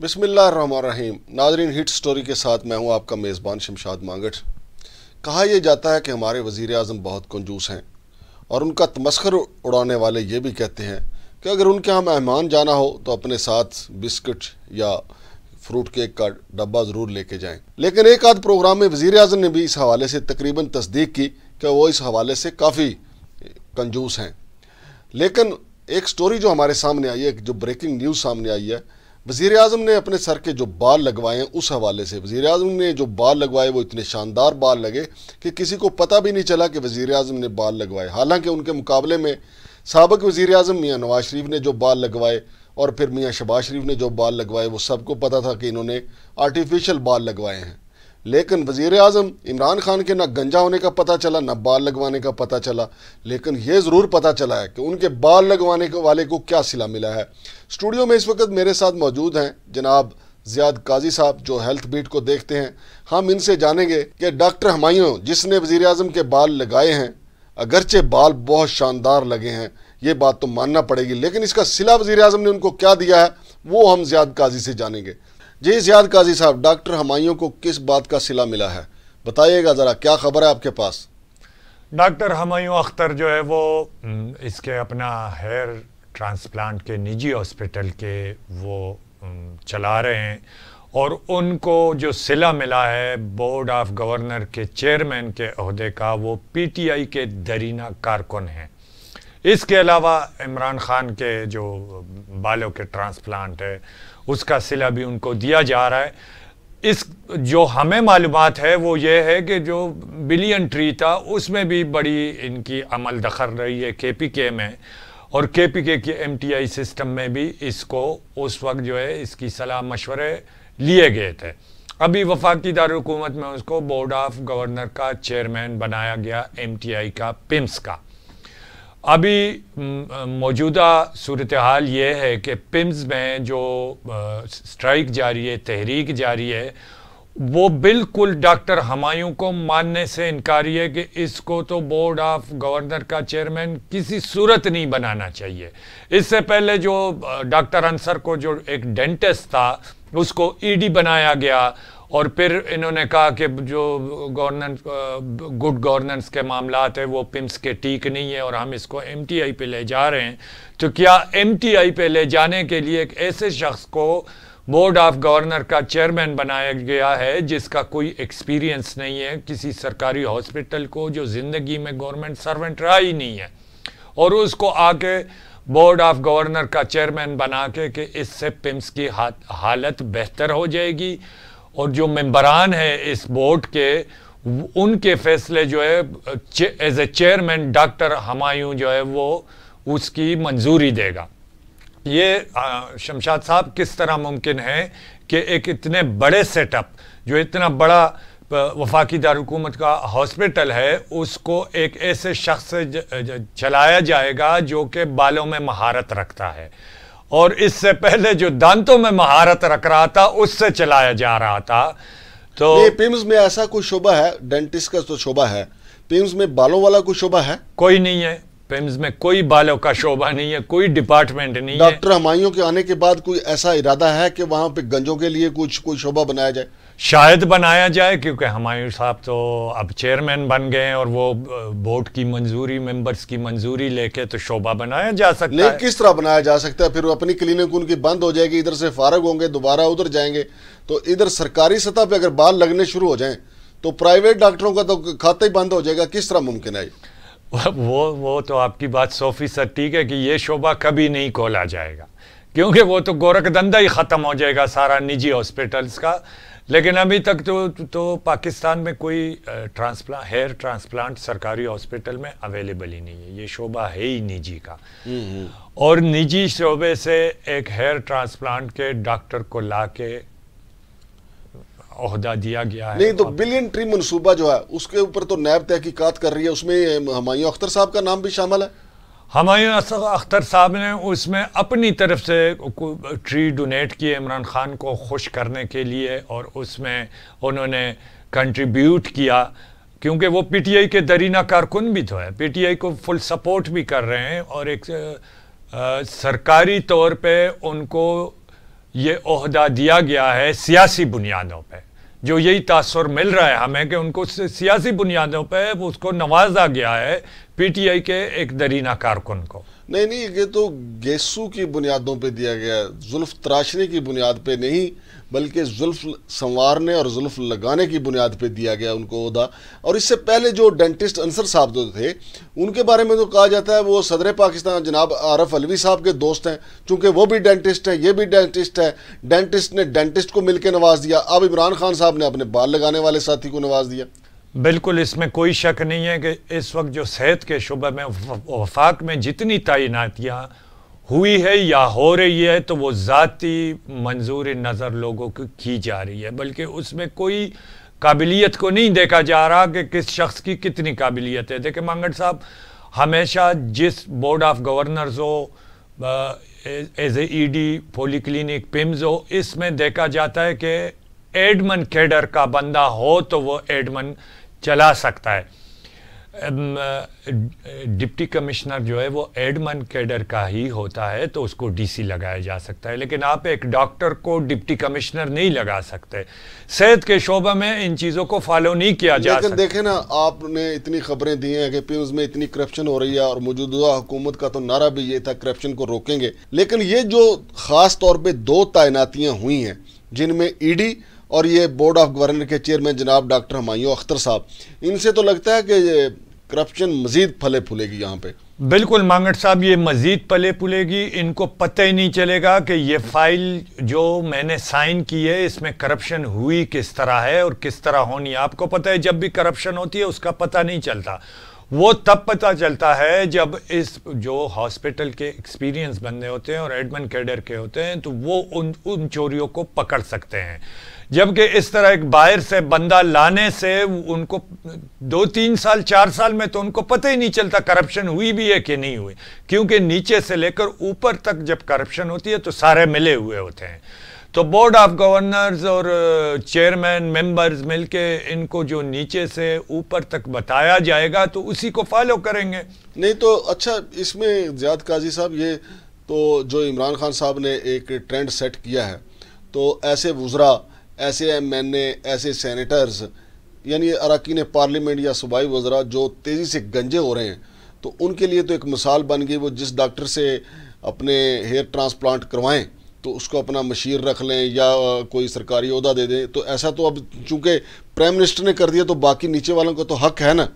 बिसमीम Nadreen hit story के साथ मैं हूं आपका मेज़बान शमशाद मांगट कहा यह जाता है कि हमारे वज़ी अजम बहुत कंजूस हैं और उनका तमस्कर उड़ाने वाले ये भी कहते हैं कि अगर उनके यहाँ मेहमान जाना हो तो अपने साथ बिस्किट या फ्रूट केक का डब्बा ज़रूर लेके जाएं लेकिन एक आध प्रोग्राम में वज़ी अजम ने भी इस हवाले से तकरीबन तस्दीक की कि वो इस हवाले से काफ़ी कंजूस हैं लेकिन एक स्टोरी जो हमारे सामने आई है जो ब्रेकिंग न्यूज़ सामने आई है वजीर अजम ने अपने सर के जो बाल लगवाए हैं उस हवाले से वजीर अजम ने जो बाल लगवाए वो इतने शानदार बाल लगे कि किसी को पता भी नहीं चला कि वजीर अजम ने बाल लगवाए हालांकि उनके मुकाबले में सबक वज़ी अजम मियाँ नवाज शरीफ ने जो बाल लगवाए और फिर मियाँ शबाज शरीफ ने जो बाल लगवाए वो सबको पता था कि इन्होंने आर्टिफिशल बाल लगवाए हैं लेकिन वज़ी अजम इमरान खान के ना गंजा होने का पता चला ना बाल लगवाने का पता चला लेकिन ये ज़रूर पता चला है कि उनके बाल लगवाने के वाले को क्या सिला मिला है स्टूडियो में इस वक्त मेरे साथ मौजूद हैं जनाब जियाद काजी साहब जो हेल्थ बीट को देखते हैं हम इनसे जानेंगे कि डॉक्टर हमायों जिसने वजीर अजम के बाल लगाए हैं अगरचे बाल बहुत शानदार लगे हैं ये बात तो मानना पड़ेगी लेकिन इसका सिला वज़ी अजम ने उनको क्या दिया है वो हम जियाद काजी से जानेंगे जी जियाद काजी साहब डॉक्टर हमायों को किस बात का सिला मिला है बताइएगा ज़रा क्या खबर है आपके पास डॉक्टर हमायूं अख्तर जो है वो इसके अपना हेयर ट्रांसप्लांट के निजी हॉस्पिटल के वो चला रहे हैं और उनको जो सिला मिला है बोर्ड ऑफ गवर्नर के चेयरमैन के अहदे का वो पीटीआई के दरीना कारकुन हैं इसके अलावा इमरान खान के जो बालों के ट्रांसप्लांट है उसका सिला भी उनको दिया जा रहा है इस जो हमें मालूम है वो ये है कि जो बिलियन ट्री था उसमें भी बड़ी इनकी अमल दखल रही है के पी के में और के पी के के एम टी आई सिस्टम में भी इसको उस वक्त जो है इसकी सलाह मशवरे लिए गए थे अभी वफाकी दारकूमत में उसको बोर्ड ऑफ गवर्नर का चेयरमैन बनाया गया एम टी आई का पिम्स का अभी मौजूदा सूरत हाल ये है कि पिम्स में जो स्ट्राइक जारी है तहरीक जारी है वो बिल्कुल डॉक्टर हमायूं को मानने से इनकारी है कि इसको तो बोर्ड ऑफ गवर्नर का चेयरमैन किसी सूरत नहीं बनाना चाहिए इससे पहले जो डॉक्टर अंसर को जो एक डेंटिस्ट था उसको ईडी बनाया गया और फिर इन्होंने कहा कि जो गवर्नेंस गुड गवर्नेंस के मामला है वो पिम्स के ठीक नहीं है और हम इसको एम टी आई पे ले जा रहे हैं तो क्या एम टी आई पे ले जाने के लिए एक ऐसे शख्स को बोर्ड ऑफ गवर्नर का चेयरमैन बनाया गया है जिसका कोई एक्सपीरियंस नहीं है किसी सरकारी हॉस्पिटल को जो ज़िंदगी में गवर्नमेंट सर्वेंट रहा ही नहीं है और उसको आके बोर्ड ऑफ गवर्नर का चेयरमैन बना के कि इससे पिम्स की हालत बेहतर हो जाएगी और जो मेंबरान है इस बोर्ड के उनके फैसले जो है as a chairman doctor Humayun जो है वो उसकी मंजूरी देगा ये शमशाद साहब किस तरह मुमकिन है कि एक इतने बड़े सेटअप जो इतना बड़ा वफाकी दारकूमत का हॉस्पिटल है उसको एक ऐसे शख्स से चलाया जाएगा जो कि बालों में महारत रखता है और इससे पहले जो दांतों में महारत रख रहा था उससे चलाया जा रहा था तो पिम्स में ऐसा कोई शोभा है डेंटिस्ट का तो शोभा है पिम्स में बालों वाला कोई शोभा है कोई नहीं है पिम्स में कोई बालों का शोभा नहीं है कोई डिपार्टमेंट नहीं डॉक्टर हमायों के आने के बाद कोई ऐसा इरादा है कि वहां पे गंजों के लिए कुछ कोई शोभा बनाया जाए शायद बनाया जाए क्योंकि हमायूं साहब तो अब चेयरमैन बन गए और वो बोर्ड की मंजूरी मेंबर्स की मंजूरी लेके तो शोभा बनाया जा सकता नहीं, है किस तरह बनाया जा सकता है फिर वो अपनी क्लिनिक उनकी बंद हो जाएगी इधर से फारग होंगे दोबारा उधर जाएंगे तो इधर सरकारी सतह पर अगर बाल लगने शुरू हो जाए तो प्राइवेट डॉक्टरों का तो खाता ही बंद हो जाएगा किस तरह मुमकिन है वो वो तो आपकी बात सोफी सर ठीक है कि ये शोभा कभी नहीं खोला जाएगा क्योंकि वो तो गोरखधंधा ही ख़त्म हो जाएगा सारा निजी हॉस्पिटल्स का लेकिन अभी तक तो तो पाकिस्तान में कोई ट्रांसप्लांट हेयर ट्रांसप्लांट सरकारी हॉस्पिटल में अवेलेबल ही नहीं है ये शोबा है ही निजी का और निजी शोबे से एक हेयर ट्रांसप्लांट के डॉक्टर को ला के दिया गया है नहीं तो बिलियन ट्री मनसूबा जो है उसके ऊपर तो नैब तहकीकत कर रही है उसमें हमायूं अख्तर साहब का नाम भी शामिल है हमारे अख्तर साहब ने उसमें अपनी तरफ से ट्री डोनेट किए इमरान खान को खुश करने के लिए और उसमें उन्होंने कंट्रीब्यूट किया क्योंकि वो पीटीआई के दरीना कारकुन भी तो है पीटीआई को फुल सपोर्ट भी कर रहे हैं और एक आ, सरकारी तौर पे उनको ये अहदा दिया गया है सियासी बुनियादों पे जो यही तासर मिल रहा है हमें कि उनको सियासी बुनियादों पर उसको नवाजा गया है पीटीआई के एक दरीना कारकुन को नहीं नहीं ये तो गेसू की बुनियादों पे दिया गया जुल्फ तराशने की बुनियाद पे नहीं बल्कि जुल्फ संवारने और जुल्फ लगाने की बुनियाद पर दिया गया उनको अहदा और इससे पहले जो डेंटिस्ट अंसर साहब जो थे उनके बारे में तो कहा जाता है वो सदर पाकिस्तान जनाब आरफ अलवी साहब के दोस्त हैं चूँकि वो भी डेंटिस्ट हैं ये भी डेंटिस्ट है डेंटिस्ट ने डेंटिस्ट को मिलकर नवाज दिया अब इमरान खान साहब ने अपने बाल लगाने वाले साथी को नवाज दिया बिल्कुल इसमें कोई शक नहीं है कि इस वक्त जो सेहत के शुबे में वफाक में जितनी तैनातियाँ हुई है या हो रही है तो वो ज़ाती मंजूर नज़र लोगों की की जा रही है बल्कि उसमें कोई काबिलियत को नहीं देखा जा रहा कि किस शख्स की कितनी काबिलियत है देखिए मांगड़ साहब हमेशा जिस बोर्ड ऑफ गवर्नर्स हो as a E D polyclinic PIMS हो इसमें देखा जाता है कि एडमन कैडर का बंदा हो तो वो एडमन चला सकता है डिप्टी कमिश्नर जो है वो एडमन कैडर का ही होता है तो उसको डीसी लगाया जा सकता है लेकिन आप एक डॉक्टर को डिप्टी कमिश्नर नहीं लगा सकते सेहत के शोबा में इन चीज़ों को फॉलो नहीं किया जा सकता देखें ना आपने इतनी खबरें दी हैं कि पीम्स में इतनी करप्शन हो रही है और मौजूदा हुकूमत का तो नारा भी ये था करप्शन को रोकेंगे लेकिन ये जो ख़ास तौर पर दो तैनातियाँ हुई हैं जिनमें ईडी e और ये बोर्ड ऑफ गवर्नर के चेयरमैन जनाब डॉक्टर हमायूं अख्तर साहब इनसे तो लगता है कि करप्शन मजीद फले फूलेगी यहाँ पे बिल्कुल मांगट साहब ये मजीद पले फूलेगी इनको पता ही नहीं चलेगा कि ये फाइल जो मैंने साइन की है इसमें करप्शन हुई किस तरह है और किस तरह होनी आपको पता है जब भी करप्शन होती है उसका पता नहीं चलता वो तब पता चलता है जब इस जो हॉस्पिटल के एक्सपीरियंस बंदे होते हैं और एडमन कैडर के होते हैं तो वो उन उन चोरियों को पकड़ सकते हैं जबकि इस तरह एक बाहर से बंदा लाने से उनको दो तीन साल चार साल में तो उनको पता ही नहीं चलता करप्शन हुई भी है कि नहीं हुई क्योंकि नीचे से लेकर ऊपर तक जब करप्शन होती है तो सारे मिले हुए होते हैं तो बोर्ड ऑफ गवर्नर्स और चेयरमैन मेंबर्स मिलके इनको जो नीचे से ऊपर तक बताया जाएगा तो उसी को फॉलो करेंगे नहीं तो अच्छा इसमें ज्याद काजी साहब ये तो जो इमरान खान साहब ने एक ट्रेंड सेट किया है तो ऐसे वज्रा ऐसे एम एन ए ऐसे सैनिटर्स यानी अरकान पार्लियामेंट या सूबाई वजरा जो तेज़ी से गंजे हो रहे हैं तो उनके लिए तो एक मिसाल बन गई वो जिस डॉक्टर से अपने हेयर ट्रांसप्लांट करवाएं तो उसको अपना मशीर रख लें या कोई सरकारी अहदा दे दें तो ऐसा तो अब चूँकि प्राइम मिनिस्टर ने कर दिया तो बाकी नीचे वालों का तो हक है ना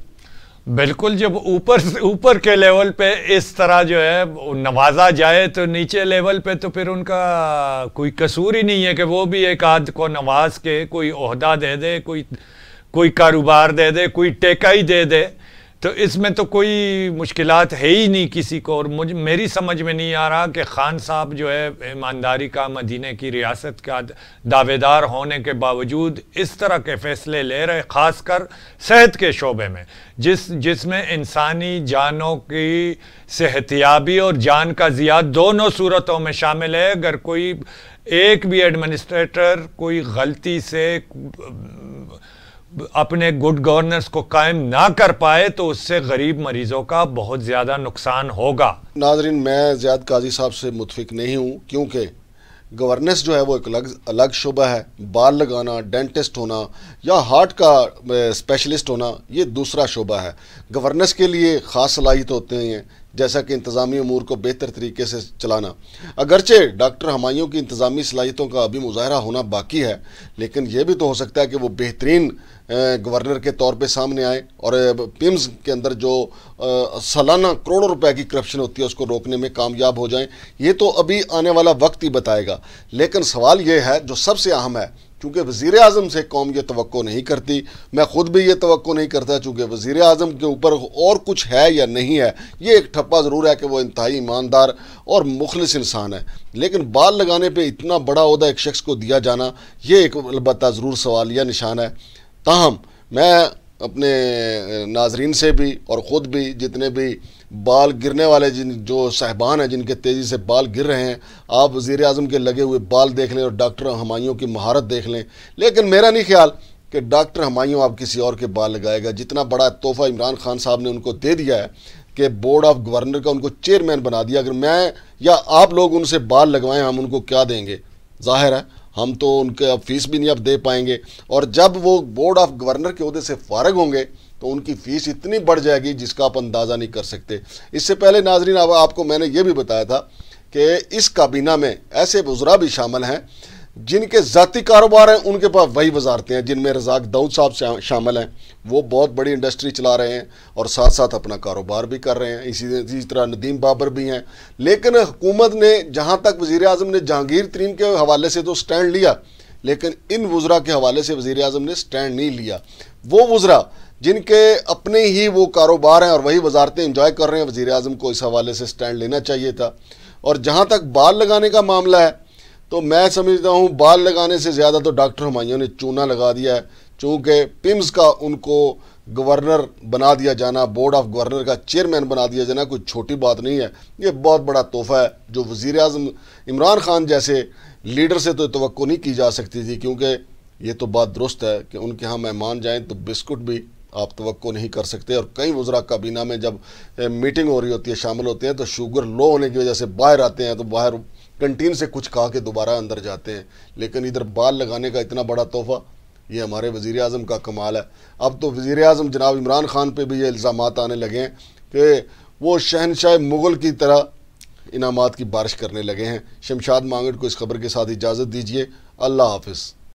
बिल्कुल जब ऊपर ऊपर के लेवल पे इस तरह जो है नवाजा जाए तो नीचे लेवल पे तो फिर उनका कोई कसूर ही नहीं है कि वो भी एक आध को नवाज के कोई अहदा दे दे कोई कोई कारोबार दे दे कोई टेका ही दे दे तो इसमें तो कोई मुश्किल है ही नहीं किसी को और मुझ मेरी समझ में नहीं आ रहा कि ख़ान साहब जो है ईमानदारी का मदीने की रियासत का दावेदार होने के बावजूद इस तरह के फ़ैसले ले रहे ख़ास कर सेहत के शोबे में जिस जिसमें इंसानी जानों की सेहतियाबी और जान का ज़िया दोनों सूरतों में शामिल है अगर कोई एक भी एडमिनिस्ट्रेटर कोई गलती से अपने गुड गवर्नेंस को कायम ना कर पाए तो उससे गरीब मरीजों का बहुत ज़्यादा नुकसान होगा नाजरीन मैं ज्याद काजी साहब से मुतफिक नहीं हूँ क्योंकि गवर्नेंस जो है वो एक अलग अलग शुबा है बाल लगाना डेंटिस्ट होना या हार्ट का स्पेशलिस्ट होना ये दूसरा शुबा है गवर्नेंस के लिए ख़ास सलाहित होते हैं जैसा कि इंतज़ामी अमूर को बेहतर तरीके से चलाना अगरचे डॉक्टर हमायों की इंतज़ामी सलाहियतों का अभी मुजाहरा होना बाकी है लेकिन यह भी तो हो सकता है कि वो बेहतरीन गवर्नर के तौर पे सामने आए और पिम्स के अंदर जो सालाना करोड़ों रुपए की करप्शन होती है उसको रोकने में कामयाब हो जाएं ये तो अभी आने वाला वक्त ही बताएगा लेकिन सवाल ये है जो सबसे अहम है चूँकि वज़ी अजम से कौम ये तो नहीं करती मैं ख़ुद भी ये तो नहीं करता चूँकि वज़ी अजम के ऊपर और कुछ है या नहीं है ये एक ठप्पा ज़रूर है कि वह इंतहाई ईमानदार और मुखलिस इंसान है लेकिन बाल लगाने पर इतना बड़ा अहदा एक शख्स को दिया जाना ये एक अलबत् ज़रूर सवाल या निशान है ताहम मैं अपने नाजरीन से भी और ख़ुद भी जितने भी बाल गिरने वाले जिन जो साहबान हैं जिनके तेज़ी से बाल गिर रहे हैं आप वज़ी अजम के लगे हुए बाल देख लें और डॉक्टर हमायों की महारत देख लें लेकिन मेरा नहीं ख्याल कि डॉक्टर हमायों आप किसी और के बाल लगाएगा जितना बड़ा तोहफ़ा इमरान खान साहब ने उनको दे दिया है कि बोर्ड ऑफ गवर्नर का उनको चेयरमैन बना दिया अगर मैं या आप लोग उनसे बाल लगवाएं हम उनको क्या देंगे जाहिर है हम तो उनके अब फीस भी नहीं अब दे पाएंगे और जब वो बोर्ड ऑफ गवर्नर के अहदे से फारग होंगे तो उनकी फ़ीस इतनी बढ़ जाएगी जिसका आप अंदाज़ा नहीं कर सकते इससे पहले नाजरीन अब आपको मैंने ये भी बताया था कि इस काबीना में ऐसे बुजरा भी शामिल हैं जिनके ज़ाती कारोबार हैं उनके पास वही वजारतें हैं जिनमें रजाक दाऊद साहब शामिल हैं वो बहुत बड़ी इंडस्ट्री चला रहे हैं और साथ साथ अपना कारोबार भी कर रहे हैं इसी इसी तरह नदीम बाबर भी हैं लेकिन हुकूमत ने जहाँ तक वज़ी अजम ने जहांगीर तरीन के हवाले से तो स्टैंड लिया लेकिन इन वज़रा के हवाले से वज़ी अजम ने स्टैंड नहीं लिया वो वज़रा जिनके अपने ही वो कारोबार हैं और वही वजारतें इंजॉय कर रहे हैं वज़ी अजम को इस हवाले से स्टैंड लेना चाहिए था और जहाँ तक बाल लगाने का मामला है तो मैं समझता हूँ बाल लगाने से ज़्यादा तो डॉक्टर हमाइयों ने चूना लगा दिया है चूँकि पिम्स का उनको गवर्नर बना दिया जाना बोर्ड ऑफ गवर्नर का चेयरमैन बना दिया जाना कोई छोटी बात नहीं है ये बहुत बड़ा तोहफ़ा है जो वज़ी अजम इमरान खान जैसे लीडर से तो तो नहीं की जा सकती थी क्योंकि ये तो बात दुरुस्त है कि उनके यहाँ मेहमान जाएँ तो बिस्कुट भी आप तो नहीं कर सकते और कई वजरा काबीना में जब मीटिंग हो रही होती है शामिल होते हैं तो शुगर लो होने की वजह से बाहर आते हैं तो बाहर कंटीन से कुछ खा के दोबारा अंदर जाते हैं लेकिन इधर बाल लगाने का इतना बड़ा तोहफा ये हमारे वज़ी अजम का कमाल है अब तो वज़ी अजम जनाब इमरान ख़ान पर भी ये इल्ज़ाम आने लगे हैं कि वो शहनशाह मुग़ल की तरह इनामत की बारिश करने लगे हैं शमशाद मांगड़ को इस खबर के साथ इजाज़त दीजिए अल्लाह हाफिज़